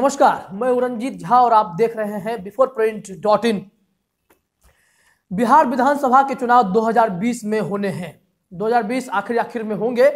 नमस्कार मैं उरंजीत झा और आप देख रहे हैं before print dot in Bihar विधानसभा के चुनाव 2020 में होने हैं 2020 आखिर आखिर में होंगे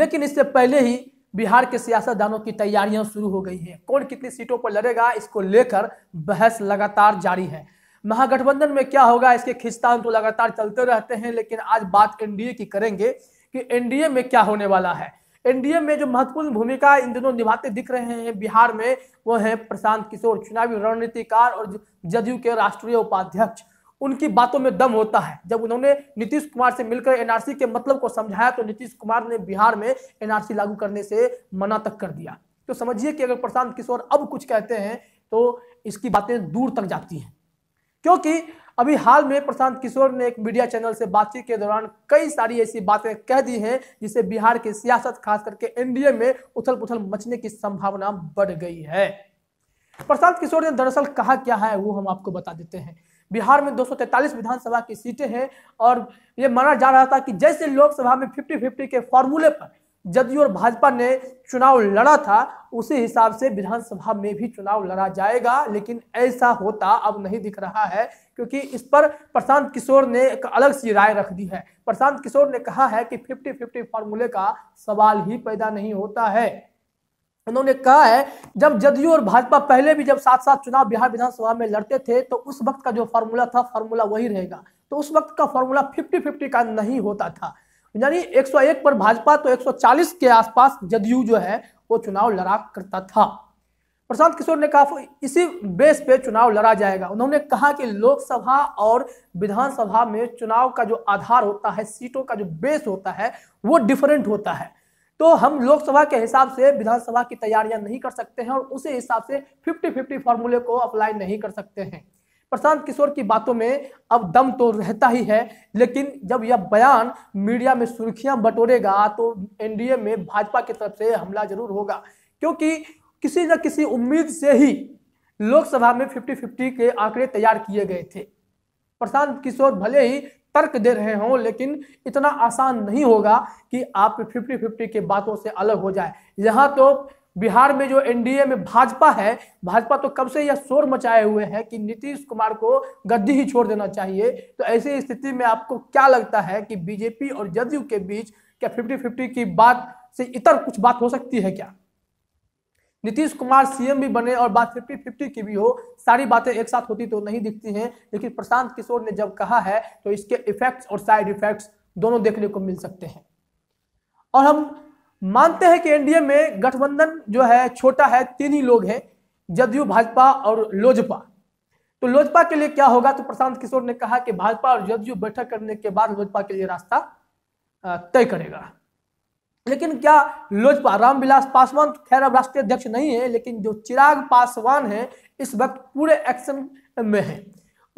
लेकिन इससे पहले ही बिहार के सियासतदानों की तैयारियां शुरू हो गई हैं कौन कितनी सीटों पर लड़ेगा इसको लेकर बहस लगातार जारी है महागठबंधन में क्या होगा इसके खिंचतान तो लगातार चलते रहते हैं लेकिन आज बात एनडीए की करेंगे कि एनडीए में क्या होने वाला है एनडीए में जो महत्वपूर्ण भूमिका इन दिनों निभाते दिख रहे हैं बिहार में वो है प्रशांत किशोर चुनावी रणनीतिकार और जदयू के राष्ट्रीय उपाध्यक्ष उनकी बातों में दम होता है जब उन्होंने नीतीश कुमार से मिलकर एनआरसी के मतलब को समझाया तो नीतीश कुमार ने बिहार में एनआरसी लागू करने से मना तक कर दिया तो समझिए कि अगर प्रशांत किशोर अब कुछ कहते हैं तो इसकी बातें दूर तक जाती हैं क्योंकि अभी हाल में प्रशांत किशोर ने एक मीडिया चैनल से बातचीत के दौरान कई सारी ऐसी बातें कह दी हैं जिसे बिहार की सियासत खास करके एनडीए में उथल पुथल मचने की संभावना बढ़ गई है प्रशांत किशोर ने दरअसल कहा क्या है वो हम आपको बता देते हैं बिहार में 243 विधानसभा की सीटें हैं और ये माना जा रहा था कि जैसे लोकसभा में 50-50 के फॉर्मूले पर जदयू और भाजपा ने चुनाव लड़ा था उसी हिसाब से विधानसभा में भी चुनाव लड़ा जाएगा लेकिन ऐसा होता अब नहीं दिख रहा है क्योंकि इस पर प्रशांत किशोर ने एक अलग सी राय रख दी है प्रशांत किशोर ने कहा है कि फिफ्टी फिफ्टी फॉर्मूले का सवाल ही पैदा नहीं होता है उन्होंने कहा है जब जदयू और भाजपा पहले भी जब साथ साथ चुनाव बिहार विधानसभा में लड़ते थे तो उस वक्त का जो फार्मूला था फार्मूला वही रहेगा तो उस वक्त का फॉर्मूला फिफ्टी फिफ्टी का नहीं होता था यानी 101 पर भाजपा तो 140 के आसपास जदयू जो है वो चुनाव लड़ा करता था प्रशांत किशोर ने कहा इसी बेस पे चुनाव लड़ा जाएगा उन्होंने कहा कि लोकसभा और विधानसभा में चुनाव का जो आधार होता है सीटों का जो बेस होता है वो डिफरेंट होता है तो हम लोकसभा के हिसाब से विधानसभा की तैयारियां नहीं कर सकते हैं और उसी हिसाब से फिफ्टी फिफ्टी फॉर्मूले को अप्लाई नहीं कर सकते हैं प्रशांत किशोर की बातों में अब दम तो रहता ही है लेकिन जब यह बयान मीडिया में सुर्खियां बटोरेगा तो एनडीए में भाजपा की तरफ से हमला जरूर होगा क्योंकि किसी न किसी उम्मीद से ही लोकसभा में 50-50 के आंकड़े तैयार किए गए थे प्रशांत किशोर भले ही तर्क दे रहे हों लेकिन इतना आसान नहीं होगा कि आप 50-50 के बातों से अलग हो जाए यहाँ तो बिहार में जो एनडीए में भाजपा है भाजपा तो कब से यह शोर मचाए हुए है कि नीतीश कुमार को गद्दी ही छोड़ देना चाहिए तो ऐसी स्थिति में आपको क्या लगता है कि बीजेपी और जदयू के बीच क्या फिफ्टी फिफ्टी की बात से इतर कुछ बात हो सकती है क्या नीतीश कुमार सीएम भी बने और बात फिफ्टी फिफ्टी की भी हो सारी बातें एक साथ होती तो नहीं दिखती हैं लेकिन प्रशांत किशोर ने जब कहा है तो इसके इफेक्ट्स और साइड इफेक्ट्स दोनों देखने को मिल सकते हैं और हम मानते हैं कि एनडीए में गठबंधन जो है छोटा है तीन ही लोग हैं जदयू भाजपा और लोजपा तो लोजपा के लिए क्या होगा तो प्रशांत किशोर ने कहा कि भाजपा और जदयू बैठक करने के बाद लोजपा के लिए रास्ता तय करेगा लेकिन क्या लोजपा रामविलास पासवान तो खैर अब राष्ट्रीय अध्यक्ष नहीं है लेकिन जो चिराग पासवान है इस वक्त पूरे एक्शन में है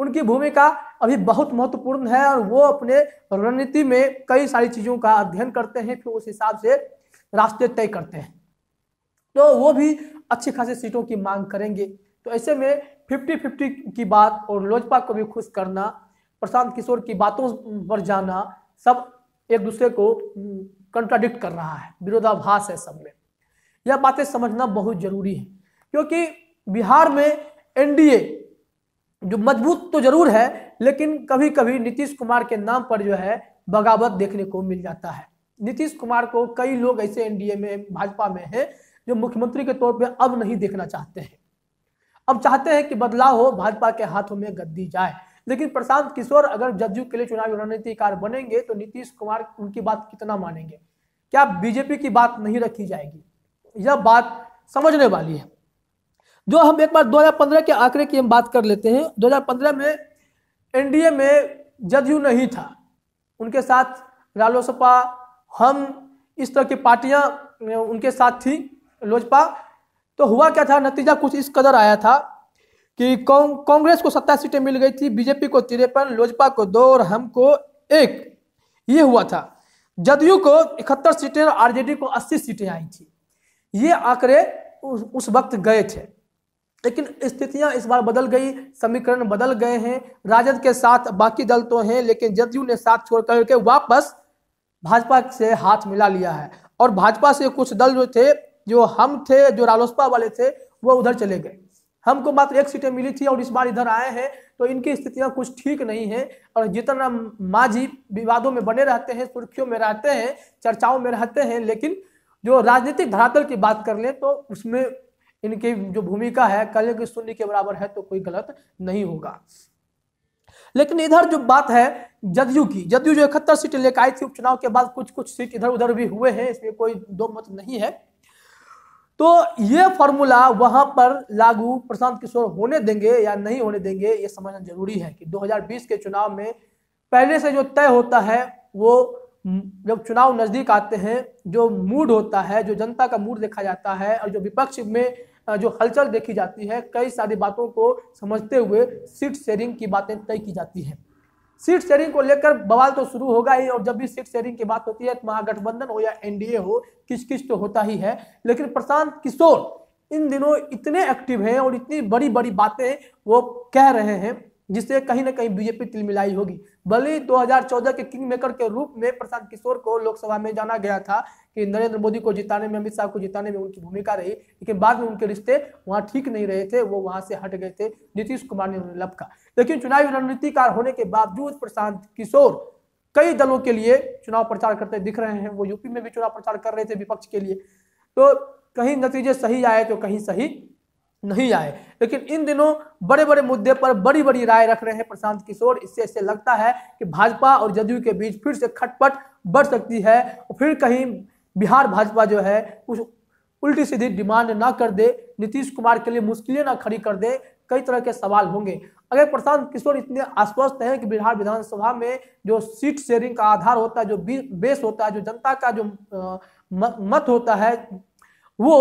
उनकी भूमिका अभी बहुत महत्वपूर्ण है और वो अपने रणनीति में कई सारी चीज़ों का अध्ययन करते हैं फिर उस हिसाब से रास्ते तय करते हैं तो वो भी अच्छी खासी सीटों की मांग करेंगे तो ऐसे में फिफ्टी फिफ्टी की बात और लोजपा को भी खुश करना प्रशांत किशोर की बातों पर जाना सब एक दूसरे को कंट्राडिक्ट कर रहा है विरोधाभास है सब में यह बातें समझना बहुत जरूरी है क्योंकि बिहार में एनडीए जो मजबूत तो जरूर है लेकिन कभी कभी नीतीश कुमार के नाम पर जो है बगावत देखने को मिल जाता है नीतीश कुमार को कई लोग ऐसे एनडीए में भाजपा में हैं जो मुख्यमंत्री के तौर पर अब नहीं देखना चाहते हैं अब चाहते हैं कि बदलाव हो भाजपा के हाथों में गद्दी जाए लेकिन प्रशांत किशोर अगर जदयू के लिए चुनावी रणनीतिकार बनेंगे तो नीतीश कुमार उनकी बात कितना मानेंगे क्या बीजेपी की बात नहीं रखी जाएगी यह बात समझने वाली है जो हम एक बार 2015 के आंकड़े की हम बात कर लेते हैं 2015 में एनडीए में जदयू नहीं था उनके साथ रालोसपा हम इस तरह की पार्टियां उनके साथ थी लोजपा तो हुआ क्या था नतीजा कुछ इस कदर आया था कि कांग्रेस को सत्ताईस सीटें मिल गई थी बीजेपी को तिरपन लोजपा को दो और हमको एक ये हुआ था जदयू को इकहत्तर सीटें और आरजेडी को अस्सी सीटें आई थी ये आंकड़े उस, उस वक्त गए थे लेकिन स्थितियां इस बार बदल गई समीकरण बदल गए हैं राजद के साथ बाकी दल तो हैं लेकिन जदयू ने साथ छोड़ करके वापस भाजपा से हाथ मिला लिया है और भाजपा से कुछ दल जो थे जो हम थे जो रालोसपा वाले थे वो उधर चले गए हमको मात्र एक सीटें मिली थी और इस बार इधर आए हैं तो इनकी स्थितियां कुछ ठीक नहीं है और जितना माझी मांझी विवादों में बने रहते हैं सुर्खियों में रहते हैं चर्चाओं में रहते हैं लेकिन जो राजनीतिक धरातल की बात कर लें तो उसमें इनकी जो भूमिका है कल की शून्य के बराबर है तो कोई गलत नहीं होगा लेकिन इधर जो बात है जदयू की जदयू जो इकहत्तर सीटें लेकर आई थी उपचुनाव के बाद कुछ कुछ सीट इधर उधर भी हुए हैं इसमें कोई दो मत नहीं है तो ये फॉर्मूला वहां पर लागू प्रशांत किशोर होने देंगे या नहीं होने देंगे ये समझना जरूरी है कि 2020 के चुनाव में पहले से जो तय होता है वो जब चुनाव नज़दीक आते हैं जो मूड होता है जो जनता का मूड देखा जाता है और जो विपक्ष में जो हलचल देखी जाती है कई सारी बातों को समझते हुए सीट शेयरिंग की बातें तय की जाती है सीट शेयरिंग को लेकर बवाल तो शुरू होगा ही और जब भी सीट शेयरिंग की बात होती है तो महागठबंधन हो या एनडीए हो किस किस तो होता ही है लेकिन प्रशांत किशोर इन दिनों इतने एक्टिव हैं और इतनी बड़ी बड़ी बातें वो कह रहे हैं जिससे कहीं ना कहीं बीजेपी तिलमिलाई होगी बलि 2014 के किंग मेकर के रूप में प्रशांत किशोर को लोकसभा में जाना गया था कि नरेंद्र मोदी को जिताने में अमित शाह को जिताने में उनकी भूमिका रही लेकिन बाद में उनके रिश्ते वहां ठीक नहीं रहे थे वो वहां से हट गए थे नीतीश कुमार ने उन्हें लपका लेकिन चुनावी रणनीतिकार होने के बावजूद प्रशांत किशोर कई दलों के लिए चुनाव प्रचार करते दिख रहे हैं वो यूपी में भी चुनाव प्रचार कर रहे थे विपक्ष के लिए तो कहीं नतीजे सही आए तो कहीं सही नहीं आए लेकिन इन दिनों बड़े बड़े मुद्दे पर बड़ी बड़ी राय रख रहे हैं प्रशांत किशोर इससे इससे लगता है कि भाजपा और जदयू के बीच फिर से खटपट बढ़ सकती है और फिर कहीं बिहार भाजपा जो है कुछ उल्टी सीधी डिमांड ना कर दे नीतीश कुमार के लिए मुश्किलें ना खड़ी कर दे कई तरह के सवाल होंगे अगर प्रशांत किशोर इतने आश्वस्त हैं कि बिहार विधानसभा में जो सीट शेयरिंग का आधार होता है जो बेस होता है जो जनता का जो मत होता है वो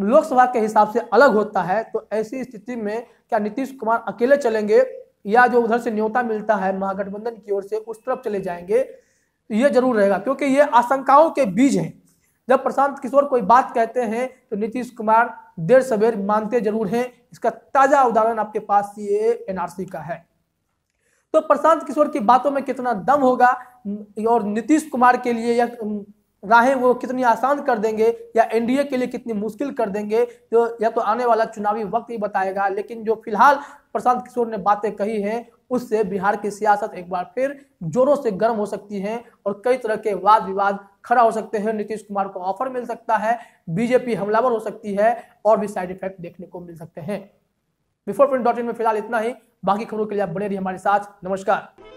लोकसभा के हिसाब से अलग होता है तो ऐसी स्थिति में क्या नीतीश कुमार अकेले चलेंगे या जो उधर से न्योता मिलता है महागठबंधन की ओर से उस तरफ चले जाएंगे ये जरूर रहेगा क्योंकि ये आशंकाओं के बीज हैं जब प्रशांत किशोर कोई बात कहते हैं तो नीतीश कुमार देर सवेर मानते जरूर हैं इसका ताजा उदाहरण आपके पास ये एनआरसी का है तो प्रशांत किशोर की बातों में कितना दम होगा और नीतीश कुमार के लिए या राहें वो कितनी आसान कर देंगे या एनडीए के लिए कितनी मुश्किल कर देंगे जो तो या तो आने वाला चुनावी वक्त ही बताएगा लेकिन जो फिलहाल प्रशांत किशोर ने बातें कही हैं उससे बिहार की सियासत एक बार फिर जोरों से गर्म हो सकती है और कई तरह के वाद विवाद खड़ा हो सकते हैं नीतीश कुमार को ऑफर मिल सकता है बीजेपी हमलावर हो सकती है और भी साइड इफेक्ट देखने को मिल सकते हैं बिफोर प्रिंट डॉट इन में फिलहाल इतना ही बाकी खबरों के लिए आप बने रहिए हमारे साथ नमस्कार